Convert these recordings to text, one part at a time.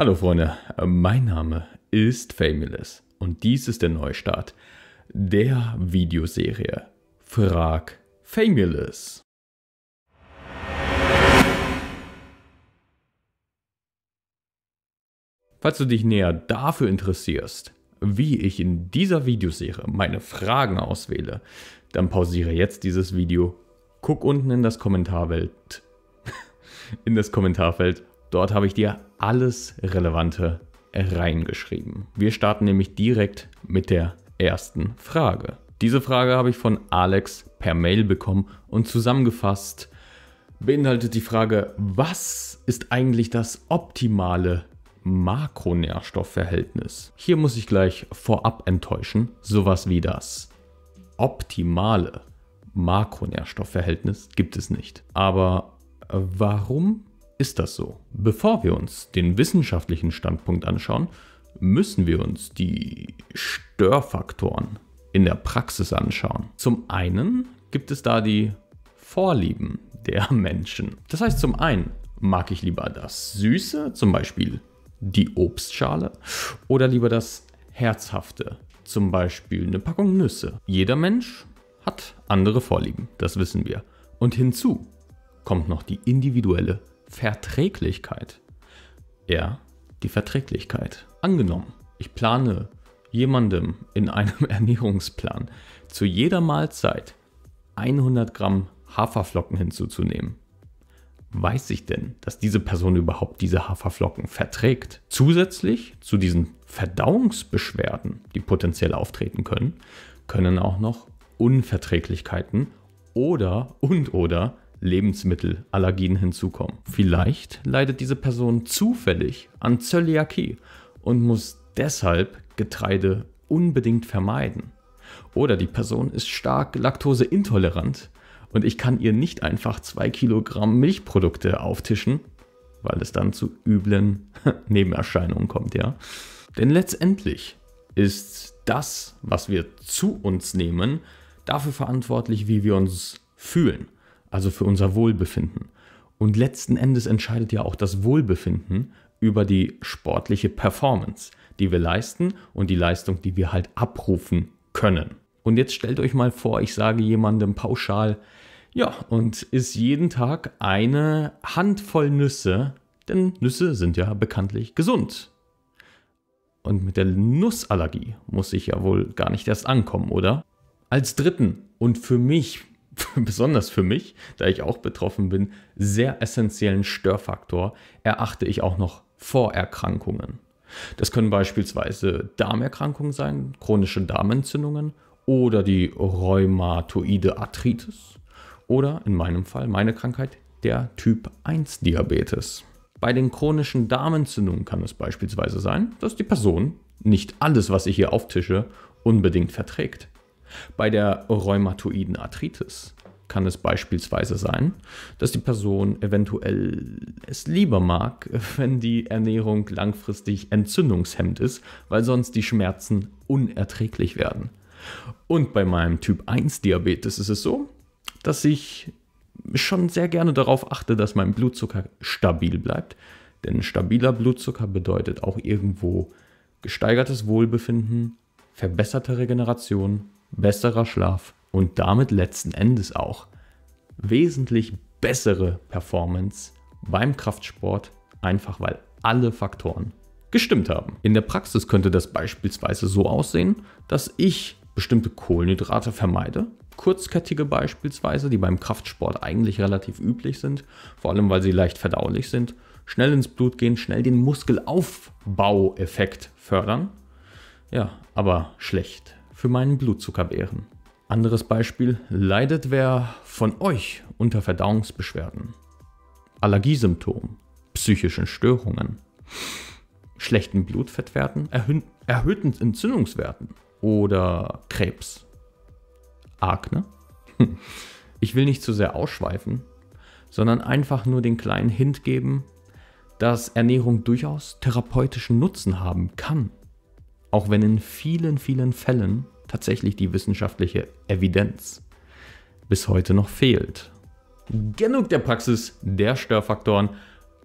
Hallo Freunde, äh, mein Name ist Famulus und dies ist der Neustart der Videoserie Frag Famulus. Falls du dich näher dafür interessierst, wie ich in dieser Videoserie meine Fragen auswähle, dann pausiere jetzt dieses Video, guck unten in das Kommentarfeld, in das Kommentarfeld Dort habe ich dir alles Relevante reingeschrieben. Wir starten nämlich direkt mit der ersten Frage. Diese Frage habe ich von Alex per Mail bekommen und zusammengefasst beinhaltet die Frage, was ist eigentlich das optimale Makronährstoffverhältnis? Hier muss ich gleich vorab enttäuschen, sowas wie das optimale Makronährstoffverhältnis gibt es nicht. Aber warum ist das so? Bevor wir uns den wissenschaftlichen Standpunkt anschauen, müssen wir uns die Störfaktoren in der Praxis anschauen. Zum einen gibt es da die Vorlieben der Menschen. Das heißt, zum einen mag ich lieber das Süße, zum Beispiel die Obstschale, oder lieber das Herzhafte, zum Beispiel eine Packung Nüsse. Jeder Mensch hat andere Vorlieben, das wissen wir. Und hinzu kommt noch die individuelle Verträglichkeit. Ja, die Verträglichkeit. Angenommen, ich plane jemandem in einem Ernährungsplan zu jeder Mahlzeit 100 Gramm Haferflocken hinzuzunehmen. Weiß ich denn, dass diese Person überhaupt diese Haferflocken verträgt? Zusätzlich zu diesen Verdauungsbeschwerden, die potenziell auftreten können, können auch noch Unverträglichkeiten oder und oder Lebensmittelallergien hinzukommen. Vielleicht leidet diese Person zufällig an Zöliakie und muss deshalb Getreide unbedingt vermeiden. Oder die Person ist stark laktoseintolerant und ich kann ihr nicht einfach zwei Kilogramm Milchprodukte auftischen, weil es dann zu üblen Nebenerscheinungen kommt, ja. Denn letztendlich ist das, was wir zu uns nehmen, dafür verantwortlich, wie wir uns fühlen also für unser Wohlbefinden. Und letzten Endes entscheidet ja auch das Wohlbefinden über die sportliche Performance, die wir leisten und die Leistung, die wir halt abrufen können. Und jetzt stellt euch mal vor, ich sage jemandem pauschal, ja, und isst jeden Tag eine Handvoll Nüsse, denn Nüsse sind ja bekanntlich gesund. Und mit der Nussallergie muss ich ja wohl gar nicht erst ankommen, oder? Als dritten und für mich besonders für mich, da ich auch betroffen bin, sehr essentiellen Störfaktor erachte ich auch noch Vorerkrankungen. Das können beispielsweise Darmerkrankungen sein, chronische Darmentzündungen oder die rheumatoide Arthritis oder in meinem Fall meine Krankheit der Typ 1 Diabetes. Bei den chronischen Darmentzündungen kann es beispielsweise sein, dass die Person nicht alles, was ich hier auftische, unbedingt verträgt. Bei der rheumatoiden Arthritis kann es beispielsweise sein, dass die Person eventuell es lieber mag, wenn die Ernährung langfristig entzündungshemmend ist, weil sonst die Schmerzen unerträglich werden. Und bei meinem Typ 1 Diabetes ist es so, dass ich schon sehr gerne darauf achte, dass mein Blutzucker stabil bleibt. Denn stabiler Blutzucker bedeutet auch irgendwo gesteigertes Wohlbefinden, verbesserte Regeneration besserer Schlaf und damit letzten Endes auch wesentlich bessere Performance beim Kraftsport, einfach weil alle Faktoren gestimmt haben. In der Praxis könnte das beispielsweise so aussehen, dass ich bestimmte Kohlenhydrate vermeide, kurzkettige beispielsweise, die beim Kraftsport eigentlich relativ üblich sind, vor allem weil sie leicht verdaulich sind, schnell ins Blut gehen, schnell den Muskelaufbaueffekt fördern. Ja, aber schlecht für meinen Blutzucker wären. Anderes Beispiel, leidet wer von euch unter Verdauungsbeschwerden, Allergiesymptomen, psychischen Störungen, schlechten Blutfettwerten, erhö erhöhten Entzündungswerten oder Krebs. Akne? Hm. Ich will nicht zu sehr ausschweifen, sondern einfach nur den kleinen Hint geben, dass Ernährung durchaus therapeutischen Nutzen haben kann auch wenn in vielen, vielen Fällen tatsächlich die wissenschaftliche Evidenz bis heute noch fehlt. Genug der Praxis der Störfaktoren.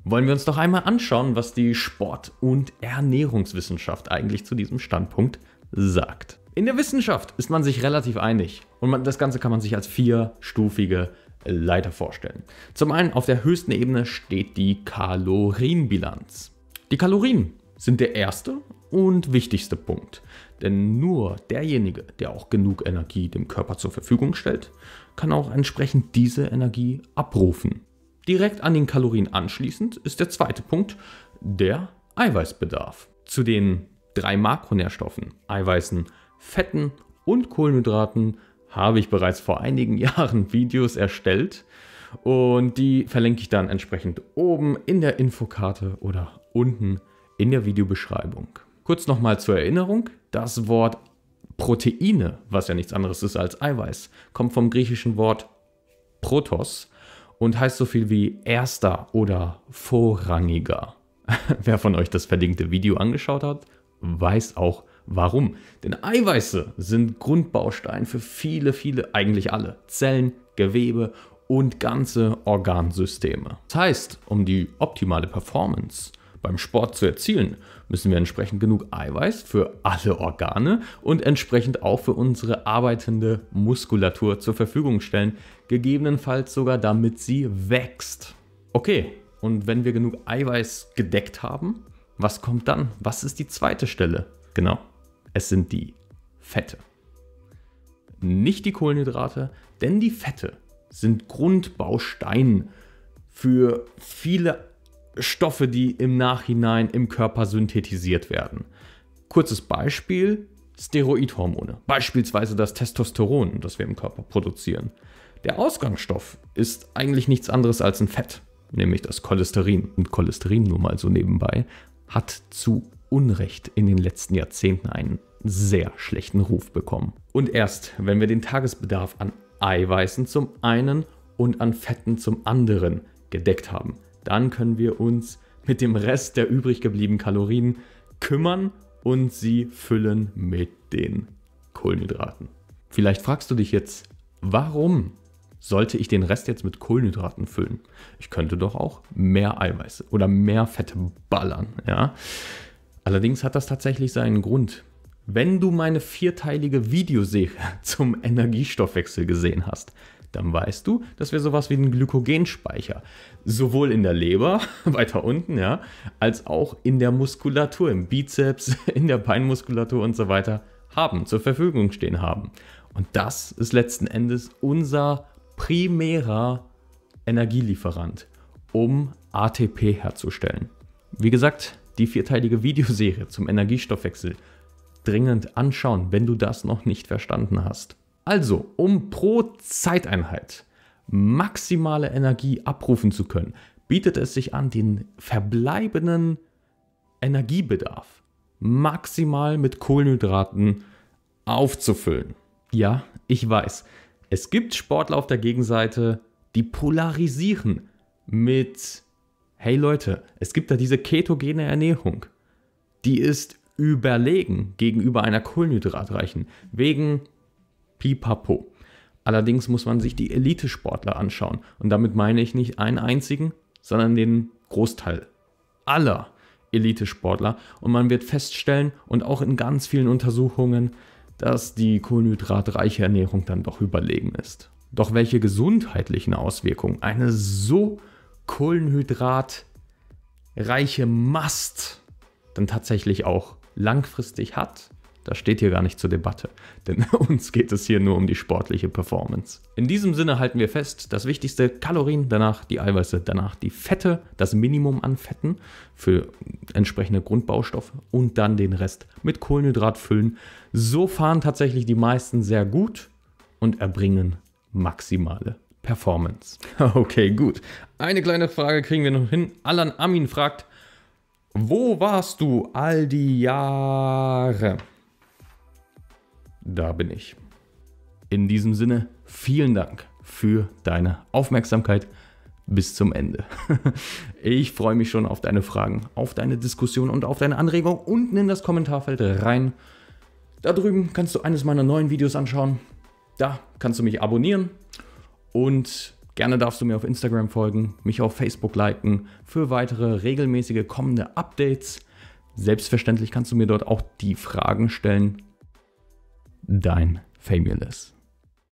Wollen wir uns doch einmal anschauen, was die Sport- und Ernährungswissenschaft eigentlich zu diesem Standpunkt sagt. In der Wissenschaft ist man sich relativ einig und man, das Ganze kann man sich als vierstufige Leiter vorstellen. Zum einen auf der höchsten Ebene steht die Kalorienbilanz. Die Kalorien sind der erste und wichtigste Punkt. Denn nur derjenige, der auch genug Energie dem Körper zur Verfügung stellt, kann auch entsprechend diese Energie abrufen. Direkt an den Kalorien anschließend ist der zweite Punkt der Eiweißbedarf. Zu den drei Makronährstoffen, Eiweißen, Fetten und Kohlenhydraten, habe ich bereits vor einigen Jahren Videos erstellt und die verlinke ich dann entsprechend oben in der Infokarte oder unten in der Videobeschreibung. Kurz nochmal zur Erinnerung, das Wort Proteine, was ja nichts anderes ist als Eiweiß, kommt vom griechischen Wort Protos und heißt so viel wie erster oder vorrangiger. Wer von euch das verlinkte Video angeschaut hat, weiß auch warum. Denn Eiweiße sind Grundbaustein für viele, viele, eigentlich alle Zellen, Gewebe und ganze Organsysteme. Das heißt, um die optimale Performance beim Sport zu erzielen, müssen wir entsprechend genug Eiweiß für alle Organe und entsprechend auch für unsere arbeitende Muskulatur zur Verfügung stellen, gegebenenfalls sogar damit sie wächst. Okay, und wenn wir genug Eiweiß gedeckt haben, was kommt dann? Was ist die zweite Stelle? Genau, es sind die Fette. Nicht die Kohlenhydrate, denn die Fette sind Grundbaustein für viele Stoffe, die im Nachhinein im Körper synthetisiert werden. Kurzes Beispiel, Steroidhormone, beispielsweise das Testosteron, das wir im Körper produzieren. Der Ausgangsstoff ist eigentlich nichts anderes als ein Fett, nämlich das Cholesterin. Und Cholesterin, nur mal so nebenbei, hat zu Unrecht in den letzten Jahrzehnten einen sehr schlechten Ruf bekommen. Und erst wenn wir den Tagesbedarf an Eiweißen zum einen und an Fetten zum anderen gedeckt haben, dann können wir uns mit dem Rest der übrig gebliebenen Kalorien kümmern und sie füllen mit den Kohlenhydraten. Vielleicht fragst du dich jetzt, warum sollte ich den Rest jetzt mit Kohlenhydraten füllen? Ich könnte doch auch mehr Eiweiß oder mehr Fette ballern, ja? Allerdings hat das tatsächlich seinen Grund. Wenn du meine vierteilige Videoserie zum Energiestoffwechsel gesehen hast, dann weißt du, dass wir sowas wie einen Glykogenspeicher sowohl in der Leber weiter unten, ja, als auch in der Muskulatur, im Bizeps, in der Beinmuskulatur und so weiter haben, zur Verfügung stehen haben. Und das ist letzten Endes unser primärer Energielieferant, um ATP herzustellen. Wie gesagt, die vierteilige Videoserie zum Energiestoffwechsel dringend anschauen, wenn du das noch nicht verstanden hast. Also, um pro Zeiteinheit maximale Energie abrufen zu können, bietet es sich an, den verbleibenden Energiebedarf maximal mit Kohlenhydraten aufzufüllen. Ja, ich weiß, es gibt Sportler auf der Gegenseite, die polarisieren mit, hey Leute, es gibt da diese ketogene Ernährung. Die ist überlegen gegenüber einer kohlenhydratreichen, wegen Pipapo. Allerdings muss man sich die Elitesportler anschauen. Und damit meine ich nicht einen einzigen, sondern den Großteil aller Elitesportler. Und man wird feststellen und auch in ganz vielen Untersuchungen, dass die kohlenhydratreiche Ernährung dann doch überlegen ist. Doch welche gesundheitlichen Auswirkungen eine so kohlenhydratreiche Mast dann tatsächlich auch langfristig hat, das steht hier gar nicht zur Debatte, denn uns geht es hier nur um die sportliche Performance. In diesem Sinne halten wir fest, das Wichtigste Kalorien, danach die Eiweiße, danach die Fette, das Minimum an Fetten für entsprechende Grundbaustoffe und dann den Rest mit Kohlenhydrat füllen. So fahren tatsächlich die meisten sehr gut und erbringen maximale Performance. Okay, gut. Eine kleine Frage kriegen wir noch hin. Alan Amin fragt, wo warst du all die Jahre? da bin ich. In diesem Sinne, vielen Dank für deine Aufmerksamkeit bis zum Ende. Ich freue mich schon auf deine Fragen, auf deine Diskussion und auf deine Anregung unten in das Kommentarfeld rein. Da drüben kannst du eines meiner neuen Videos anschauen. Da kannst du mich abonnieren und gerne darfst du mir auf Instagram folgen, mich auf Facebook liken für weitere regelmäßige kommende Updates. Selbstverständlich kannst du mir dort auch die Fragen stellen, dein Famulus.